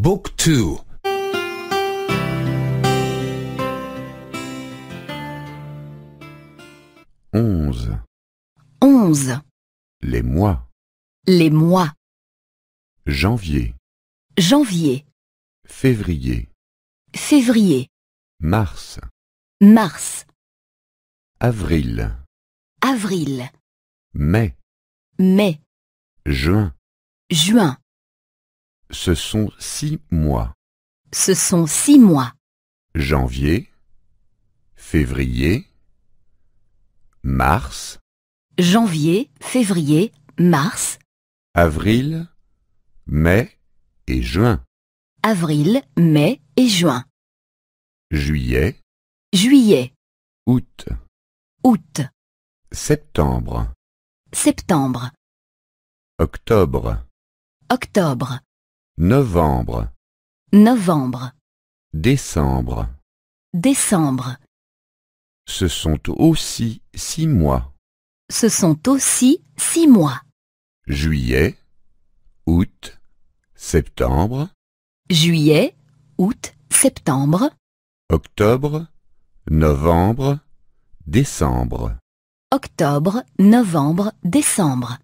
Book 2 11 11 Les mois Les mois Janvier Janvier Février Février Mars Mars Avril Avril Mai Mai Juin Juin ce sont six mois. Ce sont six mois. Janvier, février, mars. Janvier, février, mars. Avril, mai et juin. Avril, mai et juin. Juillet. Juillet. Août. Août. Septembre. Septembre. Octobre. Octobre. Novembre. Novembre. Décembre. Décembre. Ce sont aussi six mois. Ce sont aussi six mois. Juillet, août, septembre. Juillet, août, septembre. Octobre, novembre, décembre. Octobre, novembre, décembre.